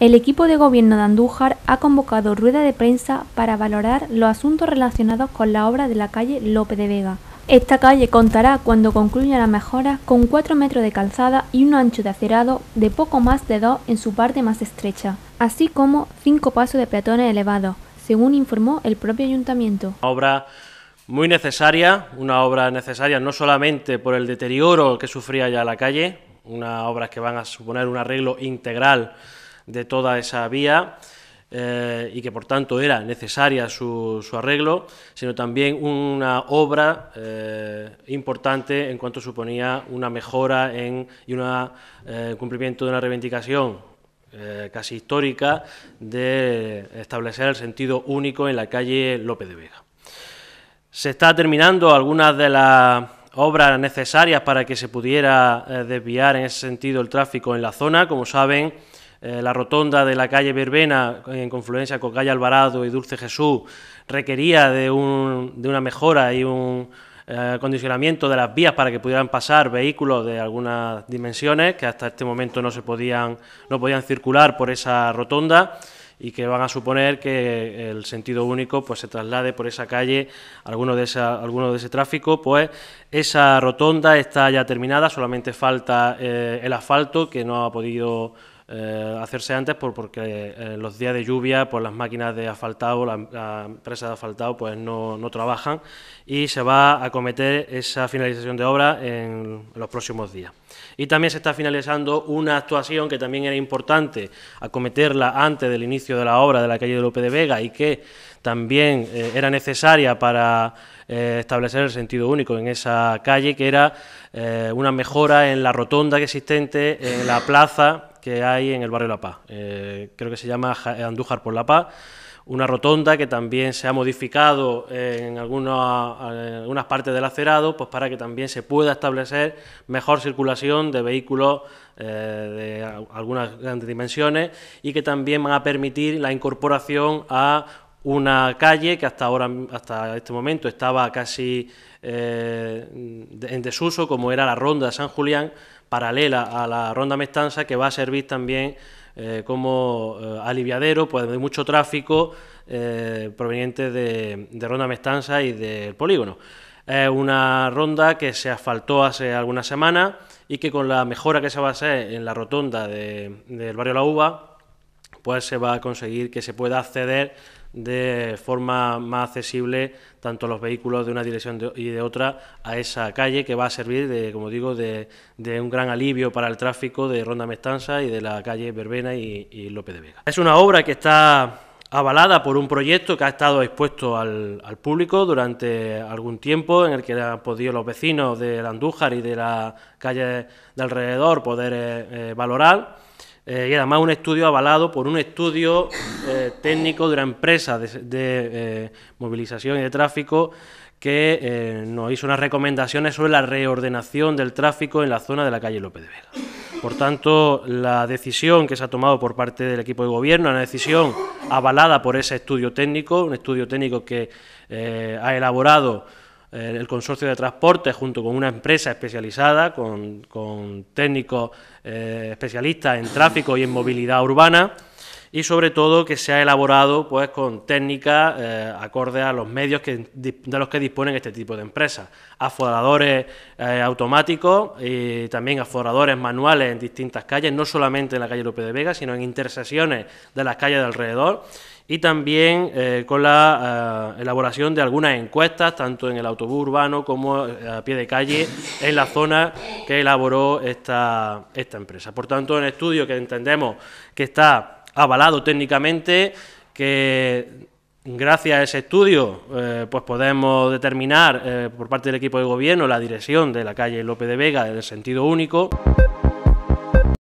El equipo de gobierno de Andújar ha convocado rueda de prensa para valorar los asuntos relacionados con la obra de la calle López de Vega. Esta calle contará, cuando concluya la mejora, con 4 metros de calzada y un ancho de acerado de poco más de 2 en su parte más estrecha, así como 5 pasos de peatones elevados, según informó el propio ayuntamiento. Obra muy necesaria, una obra necesaria no solamente por el deterioro que sufría ya la calle, una obra que van a suponer un arreglo integral de toda esa vía eh, y que por tanto era necesaria su, arreglo, sino también una obra eh, importante en cuanto suponía una mejora en, y un eh, cumplimiento de una reivindicación casi histórica de establecer el sentido único en la calle López de Vega. Se está terminando algunas de las obras necesarias para que se pudiera desviar en ese sentido el tráfico en la zona. Como saben, eh, la rotonda de la calle Verbena, en confluencia con calle Alvarado y Dulce Jesús, requería de, un, una mejora y un eh, acondicionamiento de las vías para que pudieran pasar vehículos de algunas dimensiones que hasta este momento no se podían no podían circular por esa rotonda y que van a suponer que el sentido único pues se traslade por esa calle alguno de esa de ese tráfico pues esa rotonda está ya terminada solamente falta eh, el asfalto que no ha podido eh, hacerse antes porque eh, los días de lluvia pues las máquinas de asfaltado, la empresa de asfaltado pues no, trabajan y se va a acometer esa finalización de obra en los próximos días. Y también se está finalizando una actuación que también era importante acometerla antes del inicio de la obra de la calle de Lope de Vega y que también eh, era necesaria para establecer el sentido único en esa calle, que era una mejora en la rotonda que existente en la plaza que hay en el barrio La Paz. Eh, creo que se llama eh, Andújar por La Paz. Una rotonda que también se ha modificado en, algunas partes del acerado pues para que también se pueda establecer mejor circulación de vehículos eh, de algunas grandes dimensiones y que también van a permitir la incorporación a una calle que hasta ahora hasta este momento estaba casi en desuso como era la ronda de San Julián paralela a la ronda Mestanza que va a servir también eh, como eh, aliviadero pues, de mucho tráfico eh, proveniente de, Ronda Mestanza y del polígono. Es una ronda que se asfaltó hace algunas semanas y que con la mejora que se va a hacer en la rotonda del barrio La Uva, pues se va a conseguir que se pueda acceder de forma más accesible tanto los vehículos de una dirección y de otra a esa calle que va a servir, de, como digo, de, un gran alivio para el tráfico de Ronda Mestanza y de la calle Verbena y, López de Vega. Es una obra que está avalada por un proyecto que ha estado expuesto al, público durante algún tiempo, en el que han podido los vecinos de Andújar y de la calle de alrededor poder eh, eh, valorar. Eh, y además un estudio avalado por un estudio eh, técnico de una empresa de, eh, movilización y de tráfico que nos hizo unas recomendaciones sobre la reordenación del tráfico en la zona de la calle López de Vega. Por tanto, la decisión que se ha tomado por parte del equipo de gobierno, una decisión avalada por ese estudio técnico, un estudio técnico que ha elaborado el consorcio de transporte junto con una empresa especializada, con, técnicos eh, especialistas en tráfico y en movilidad urbana y sobre todo que se ha elaborado pues con técnicas eh, acorde a los medios de los que disponen este tipo de empresas, aforadores eh, automáticos y también aforadores manuales en distintas calles, no solamente en la calle López de Vega, sino en intersecciones de las calles de alrededor y también eh, con la eh, elaboración de algunas encuestas, tanto en el autobús urbano como eh, a pie de calle, en la zona que elaboró esta, esta empresa. Por tanto, un estudio que entendemos que está avalado técnicamente, que gracias a ese estudio pues podemos determinar por parte del equipo de gobierno la dirección de la calle López de Vega en el sentido único.